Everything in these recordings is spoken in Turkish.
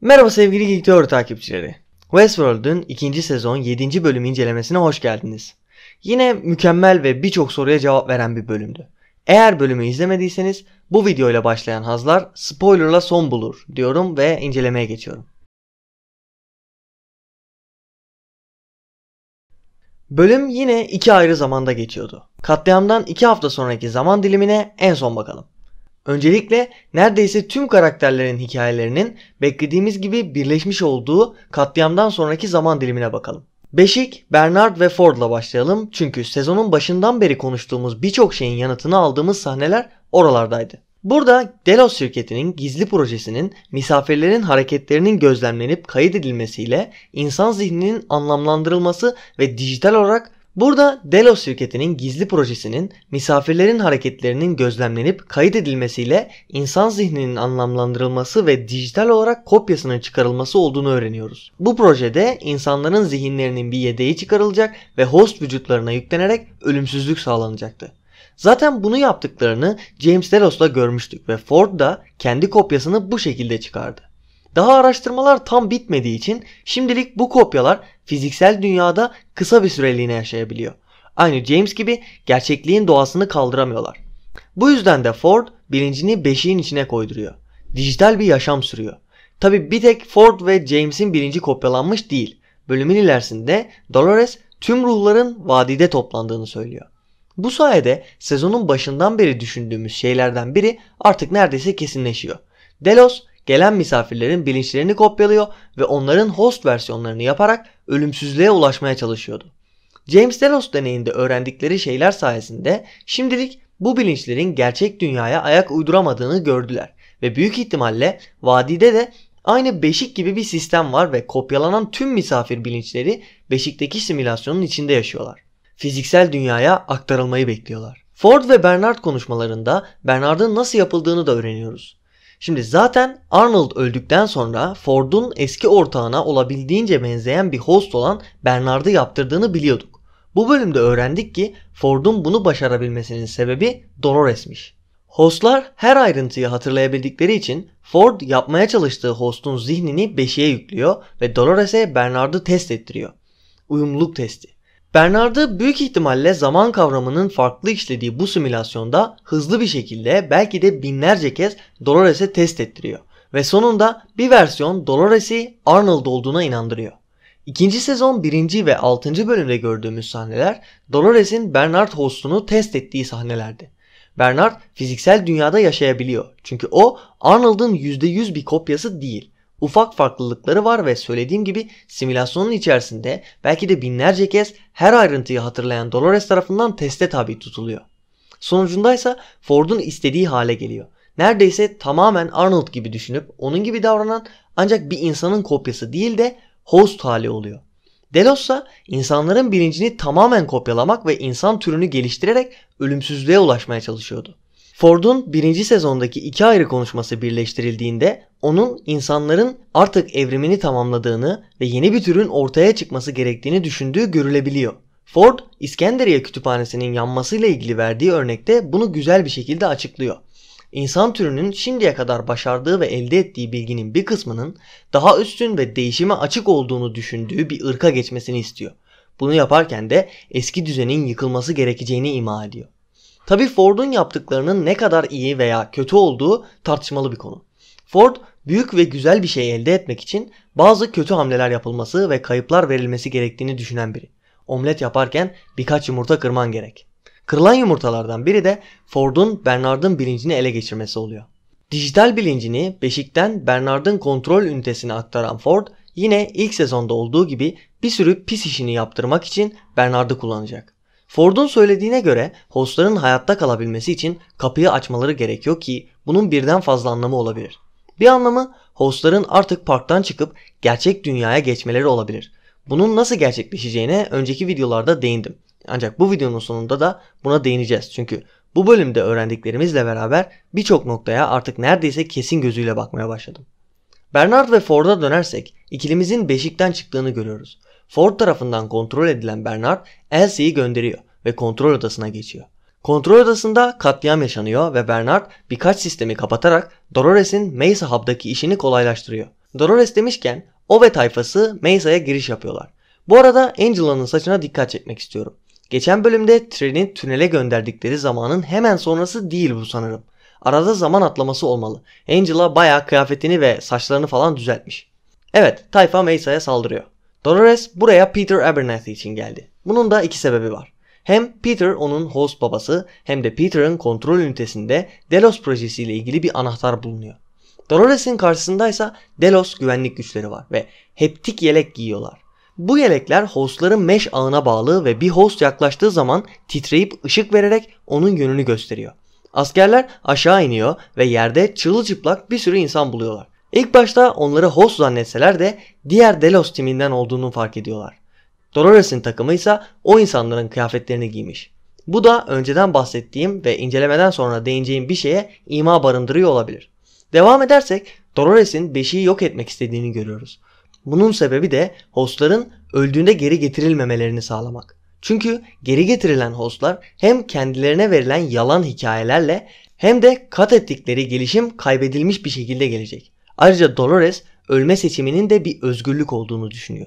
Merhaba sevgili Geek Teori takipçileri. Westworld'un ikinci sezon 7. bölüm incelemesine hoş geldiniz. Yine mükemmel ve birçok soruya cevap veren bir bölümdü. Eğer bölümü izlemediyseniz bu videoyla başlayan hazlar spoilerla son bulur diyorum ve incelemeye geçiyorum. Bölüm yine iki ayrı zamanda geçiyordu. Katliamdan iki hafta sonraki zaman dilimine en son bakalım. Öncelikle neredeyse tüm karakterlerin hikayelerinin beklediğimiz gibi birleşmiş olduğu katliamdan sonraki zaman dilimine bakalım. Beşik, Bernard ve Ford'la başlayalım çünkü sezonun başından beri konuştuğumuz birçok şeyin yanıtını aldığımız sahneler oralardaydı. Burada Delos şirketinin gizli projesinin misafirlerin hareketlerinin gözlemlenip kayıt edilmesiyle insan zihninin anlamlandırılması ve dijital olarak Burada Delos şirketinin gizli projesinin misafirlerin hareketlerinin gözlemlenip kayıt edilmesiyle insan zihninin anlamlandırılması ve dijital olarak kopyasının çıkarılması olduğunu öğreniyoruz. Bu projede insanların zihinlerinin bir yedeği çıkarılacak ve host vücutlarına yüklenerek ölümsüzlük sağlanacaktı. Zaten bunu yaptıklarını James Delos'la görmüştük ve Ford da kendi kopyasını bu şekilde çıkardı. Daha araştırmalar tam bitmediği için şimdilik bu kopyalar fiziksel dünyada kısa bir süreliğine yaşayabiliyor. Aynı James gibi gerçekliğin doğasını kaldıramıyorlar. Bu yüzden de Ford bilincini beşiğin içine koyduruyor. Dijital bir yaşam sürüyor. Tabi bir tek Ford ve James'in bilinci kopyalanmış değil. Bölümün ilerisinde Dolores tüm ruhların vadide toplandığını söylüyor. Bu sayede sezonun başından beri düşündüğümüz şeylerden biri artık neredeyse kesinleşiyor. Delos gelen misafirlerin bilinçlerini kopyalıyor ve onların host versiyonlarını yaparak ölümsüzlüğe ulaşmaya çalışıyordu. James Delos deneyinde öğrendikleri şeyler sayesinde şimdilik bu bilinçlerin gerçek dünyaya ayak uyduramadığını gördüler ve büyük ihtimalle vadide de aynı beşik gibi bir sistem var ve kopyalanan tüm misafir bilinçleri beşikteki simülasyonun içinde yaşıyorlar. Fiziksel dünyaya aktarılmayı bekliyorlar. Ford ve Bernard konuşmalarında Bernard'ın nasıl yapıldığını da öğreniyoruz. Şimdi zaten Arnold öldükten sonra Ford'un eski ortağına olabildiğince benzeyen bir host olan Bernard'ı yaptırdığını biliyorduk. Bu bölümde öğrendik ki Ford'un bunu başarabilmesinin sebebi Dolores'miş. Hostlar her ayrıntıyı hatırlayabildikleri için Ford yapmaya çalıştığı hostun zihnini beşiğe yüklüyor ve Dolores'e Bernard'ı test ettiriyor. Uyumluluk testi. Bernard'ı büyük ihtimalle zaman kavramının farklı işlediği bu simülasyonda hızlı bir şekilde belki de binlerce kez Dolores'e test ettiriyor ve sonunda bir versiyon Dolores'i Arnold olduğuna inandırıyor. İkinci sezon birinci ve altıncı bölümde gördüğümüz sahneler Dolores'in Bernard Host'unu test ettiği sahnelerdi. Bernard fiziksel dünyada yaşayabiliyor çünkü o Arnold'un %100 bir kopyası değil Ufak farklılıkları var ve söylediğim gibi simülasyonun içerisinde belki de binlerce kez her ayrıntıyı hatırlayan Dolores tarafından teste tabi tutuluyor. Sonucunda ise Ford'un istediği hale geliyor. Neredeyse tamamen Arnold gibi düşünüp onun gibi davranan ancak bir insanın kopyası değil de host hali oluyor. Delos ise insanların bilincini tamamen kopyalamak ve insan türünü geliştirerek ölümsüzlüğe ulaşmaya çalışıyordu. Ford'un birinci sezondaki iki ayrı konuşması birleştirildiğinde onun insanların artık evrimini tamamladığını ve yeni bir türün ortaya çıkması gerektiğini düşündüğü görülebiliyor. Ford, İskenderiye kütüphanesinin yanmasıyla ilgili verdiği örnekte bunu güzel bir şekilde açıklıyor. İnsan türünün şimdiye kadar başardığı ve elde ettiği bilginin bir kısmının daha üstün ve değişime açık olduğunu düşündüğü bir ırka geçmesini istiyor. Bunu yaparken de eski düzenin yıkılması gerekeceğini ima ediyor. Tabi Ford'un yaptıklarının ne kadar iyi veya kötü olduğu tartışmalı bir konu. Ford büyük ve güzel bir şey elde etmek için bazı kötü hamleler yapılması ve kayıplar verilmesi gerektiğini düşünen biri. Omlet yaparken birkaç yumurta kırman gerek. Kırılan yumurtalardan biri de Ford'un Bernard'ın bilincini ele geçirmesi oluyor. Dijital bilincini beşikten Bernard'ın kontrol ünitesine aktaran Ford yine ilk sezonda olduğu gibi bir sürü pis işini yaptırmak için Bernard'ı kullanacak. Ford'un söylediğine göre hostların hayatta kalabilmesi için kapıyı açmaları gerekiyor ki bunun birden fazla anlamı olabilir. Bir anlamı hostların artık parktan çıkıp gerçek dünyaya geçmeleri olabilir. Bunun nasıl gerçekleşeceğine önceki videolarda değindim. Ancak bu videonun sonunda da buna değineceğiz. Çünkü bu bölümde öğrendiklerimizle beraber birçok noktaya artık neredeyse kesin gözüyle bakmaya başladım. Bernard ve Ford'a dönersek ikilimizin beşikten çıktığını görüyoruz. Ford tarafından kontrol edilen Bernard Elsie'yi gönderiyor ve kontrol odasına geçiyor. Kontrol odasında katliam yaşanıyor ve Bernard birkaç sistemi kapatarak Dolores'in Mesa Hub'daki işini kolaylaştırıyor. Dolores demişken o ve tayfası Mesa'ya giriş yapıyorlar. Bu arada Angela'nın saçına dikkat çekmek istiyorum. Geçen bölümde treni tünele gönderdikleri zamanın hemen sonrası değil bu sanırım. Arada zaman atlaması olmalı. Angela bayağı kıyafetini ve saçlarını falan düzeltmiş. Evet, tayfa Mesa'ya saldırıyor. Dolores buraya Peter Abernathy için geldi. Bunun da iki sebebi var. Hem Peter onun host babası hem de Peter'ın kontrol ünitesinde Delos projesiyle ilgili bir anahtar bulunuyor. Dolores'in karşısındaysa Delos güvenlik güçleri var ve heptik yelek giyiyorlar. Bu yelekler hostların mesh ağına bağlı ve bir host yaklaştığı zaman titreyip ışık vererek onun yönünü gösteriyor. Askerler aşağı iniyor ve yerde çıplak bir sürü insan buluyorlar. İlk başta onları host zannetseler de diğer Delos timinden olduğunu fark ediyorlar. Dolores'in takımı ise o insanların kıyafetlerini giymiş. Bu da önceden bahsettiğim ve incelemeden sonra değineceğim bir şeye ima barındırıyor olabilir. Devam edersek Dolores'in beşiği yok etmek istediğini görüyoruz. Bunun sebebi de hostların öldüğünde geri getirilmemelerini sağlamak. Çünkü geri getirilen hostlar hem kendilerine verilen yalan hikayelerle hem de kat ettikleri gelişim kaybedilmiş bir şekilde gelecek. Ayrıca Dolores ölme seçiminin de bir özgürlük olduğunu düşünüyor.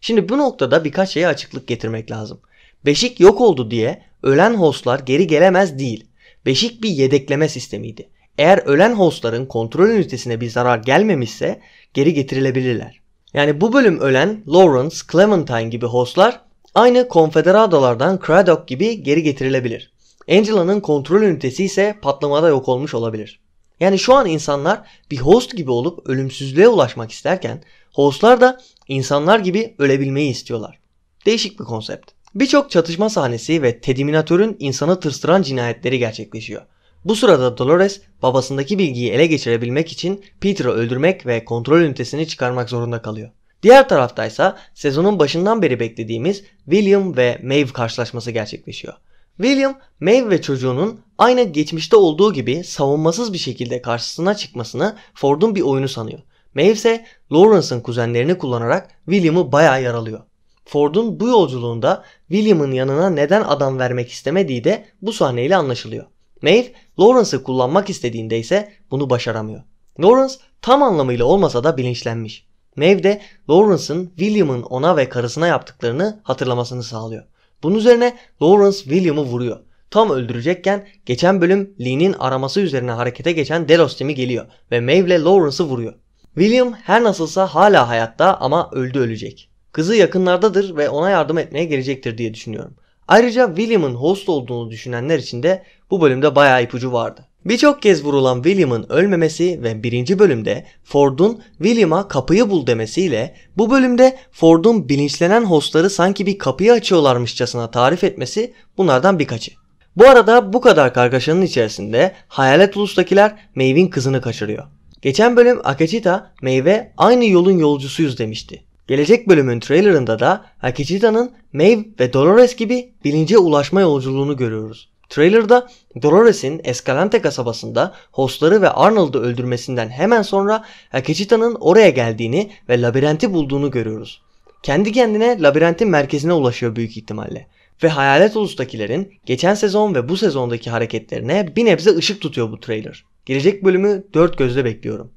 Şimdi bu noktada birkaç şeye açıklık getirmek lazım. Beşik yok oldu diye ölen hostlar geri gelemez değil. Beşik bir yedekleme sistemiydi. Eğer ölen hostların kontrol ünitesine bir zarar gelmemişse geri getirilebilirler. Yani bu bölüm ölen Lawrence, Clementine gibi hostlar aynı Konfederadolardan Craddock gibi geri getirilebilir. Angela'nın kontrol ünitesi ise patlamada yok olmuş olabilir. Yani şu an insanlar bir host gibi olup ölümsüzlüğe ulaşmak isterken hostlar da insanlar gibi ölebilmeyi istiyorlar. Değişik bir konsept. Birçok çatışma sahnesi ve Tediminatör'ün insanı tırstıran cinayetleri gerçekleşiyor. Bu sırada Dolores babasındaki bilgiyi ele geçirebilmek için Peter'ı öldürmek ve kontrol ünitesini çıkarmak zorunda kalıyor. Diğer taraftaysa sezonun başından beri beklediğimiz William ve Maeve karşılaşması gerçekleşiyor. William, Maeve ve çocuğunun Aynı geçmişte olduğu gibi savunmasız bir şekilde karşısına çıkmasını Ford'un bir oyunu sanıyor. Maeve ise Lawrence'ın kuzenlerini kullanarak William'ı bayağı yaralıyor. Ford'un bu yolculuğunda William'ın yanına neden adam vermek istemediği de bu sahneyle anlaşılıyor. Maeve, Lawrence'ı kullanmak istediğinde ise bunu başaramıyor. Lawrence tam anlamıyla olmasa da bilinçlenmiş. Maeve de Lawrence'ın William'ın ona ve karısına yaptıklarını hatırlamasını sağlıyor. Bunun üzerine Lawrence William'ı vuruyor Tam öldürecekken geçen bölüm Lee'nin araması üzerine harekete geçen Delos timi geliyor ve Maeve'le Lawrence'ı vuruyor. William her nasılsa hala hayatta ama öldü ölecek. Kızı yakınlardadır ve ona yardım etmeye gelecektir diye düşünüyorum. Ayrıca William'ın host olduğunu düşünenler için de bu bölümde bayağı ipucu vardı. Birçok kez vurulan William'ın ölmemesi ve birinci bölümde Ford'un William'a kapıyı bul demesiyle bu bölümde Ford'un bilinçlenen hostları sanki bir kapıyı açıyorlarmışçasına tarif etmesi bunlardan birkaçı. Bu arada bu kadar kargaşanın içerisinde Hayalet Ulus'takiler Meyve'in kızını kaçırıyor. Geçen bölüm Akechita, Meyve aynı yolun yolcusuyuz demişti. Gelecek bölümün trailerında da Akechita'nın Maeve ve Dolores gibi bilince ulaşma yolculuğunu görüyoruz. Trailerda Dolores'in Escalante kasabasında hostları ve Arnold'u öldürmesinden hemen sonra Akechita'nın oraya geldiğini ve labirenti bulduğunu görüyoruz. Kendi kendine labirentin merkezine ulaşıyor büyük ihtimalle ve Hayalet Ulus'takilerin geçen sezon ve bu sezondaki hareketlerine bir nebze ışık tutuyor bu trailer. Gelecek bölümü dört gözle bekliyorum.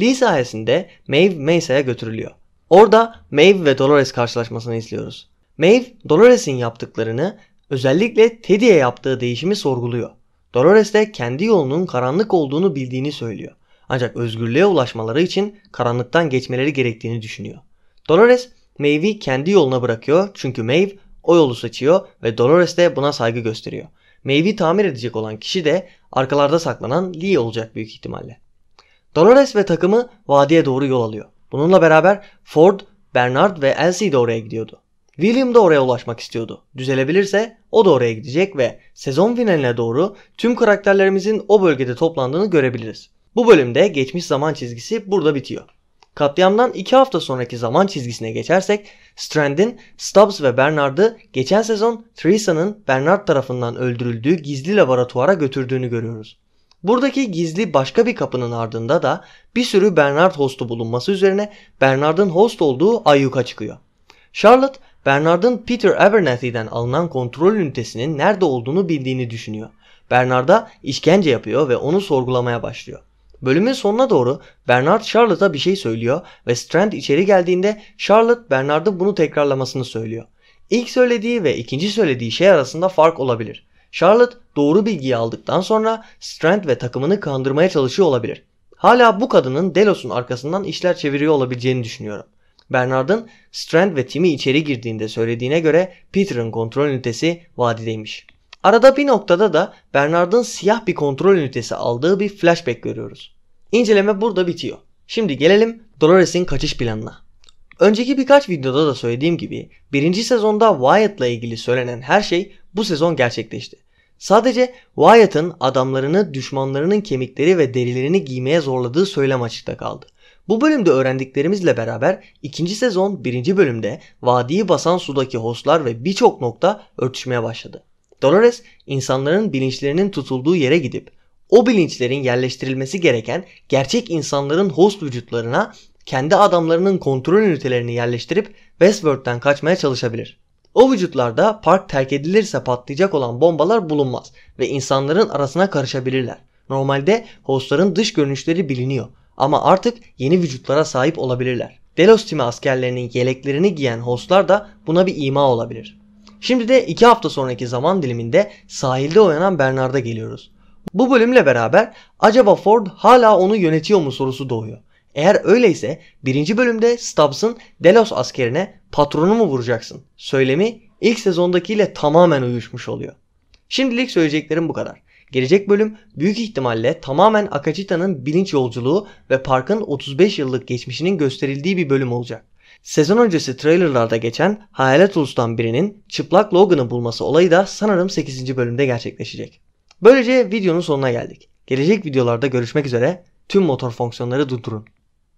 Lee sayesinde Maeve Mesa'ya götürülüyor. Orada Maeve ve Dolores karşılaşmasını izliyoruz. Maeve, Dolores'in yaptıklarını, özellikle Teddy'ye yaptığı değişimi sorguluyor. Dolores de kendi yolunun karanlık olduğunu bildiğini söylüyor. Ancak özgürlüğe ulaşmaları için karanlıktan geçmeleri gerektiğini düşünüyor. Dolores, Maeve'i kendi yoluna bırakıyor çünkü Maeve o yolu seçiyor ve Dolores de buna saygı gösteriyor. Maeve'i tamir edecek olan kişi de arkalarda saklanan Lee olacak büyük ihtimalle. Dolores ve takımı vadiye doğru yol alıyor. Bununla beraber Ford, Bernard ve Elsie de oraya gidiyordu. William da oraya ulaşmak istiyordu. Düzelebilirse o da oraya gidecek ve sezon finaline doğru tüm karakterlerimizin o bölgede toplandığını görebiliriz. Bu bölümde geçmiş zaman çizgisi burada bitiyor. Katliamdan 2 hafta sonraki zaman çizgisine geçersek Strand'in Stubbs ve Bernard'ı geçen sezon Trisa'nın Bernard tarafından öldürüldüğü gizli laboratuvara götürdüğünü görüyoruz. Buradaki gizli başka bir kapının ardında da bir sürü Bernard hostu bulunması üzerine Bernard'ın host olduğu ayyuka çıkıyor. Charlotte, Bernard'ın Peter Abernathy'den alınan kontrol ünitesinin nerede olduğunu bildiğini düşünüyor. Bernard'a işkence yapıyor ve onu sorgulamaya başlıyor. Bölümün sonuna doğru Bernard Charlotte'a bir şey söylüyor ve Strand içeri geldiğinde Charlotte Bernard'ın bunu tekrarlamasını söylüyor. İlk söylediği ve ikinci söylediği şey arasında fark olabilir. Charlotte doğru bilgiyi aldıktan sonra Strand ve takımını kandırmaya çalışıyor olabilir. Hala bu kadının Delos'un arkasından işler çeviriyor olabileceğini düşünüyorum. Bernard'ın Strand ve timi içeri girdiğinde söylediğine göre Peter'ın kontrol ünitesi vadideymiş. Arada bir noktada da Bernard'ın siyah bir kontrol ünitesi aldığı bir flashback görüyoruz. İnceleme burada bitiyor. Şimdi gelelim Dolores'in kaçış planına. Önceki birkaç videoda da söylediğim gibi birinci sezonda Wyatt'la ilgili söylenen her şey bu sezon gerçekleşti. Sadece Wyatt'ın adamlarını düşmanlarının kemikleri ve derilerini giymeye zorladığı söylem açıkta kaldı. Bu bölümde öğrendiklerimizle beraber ikinci sezon birinci bölümde vadiyi basan sudaki hostlar ve birçok nokta örtüşmeye başladı. Dolores insanların bilinçlerinin tutulduğu yere gidip o bilinçlerin yerleştirilmesi gereken gerçek insanların host vücutlarına kendi adamlarının kontrol ünitelerini yerleştirip Westworld'den kaçmaya çalışabilir. O vücutlarda park terk edilirse patlayacak olan bombalar bulunmaz ve insanların arasına karışabilirler. Normalde hostların dış görünüşleri biliniyor ama artık yeni vücutlara sahip olabilirler. Delos timi askerlerinin yeleklerini giyen hostlar da buna bir ima olabilir. Şimdi de 2 hafta sonraki zaman diliminde sahilde oynanan Bernard'a geliyoruz. Bu bölümle beraber acaba Ford hala onu yönetiyor mu sorusu doğuyor. Eğer öyleyse birinci bölümde Stubbs'ın Delos askerine patronu mu vuracaksın? Söylemi ilk sezondakiyle tamamen uyuşmuş oluyor. Şimdilik söyleyeceklerim bu kadar. Gelecek bölüm büyük ihtimalle tamamen Akachita'nın bilinç yolculuğu ve parkın 35 yıllık geçmişinin gösterildiği bir bölüm olacak. Sezon öncesi trailerlarda geçen hayalet ulustan birinin çıplak Logan'ı bulması olayı da sanırım 8. bölümde gerçekleşecek. Böylece videonun sonuna geldik. Gelecek videolarda görüşmek üzere tüm motor fonksiyonları durdurun.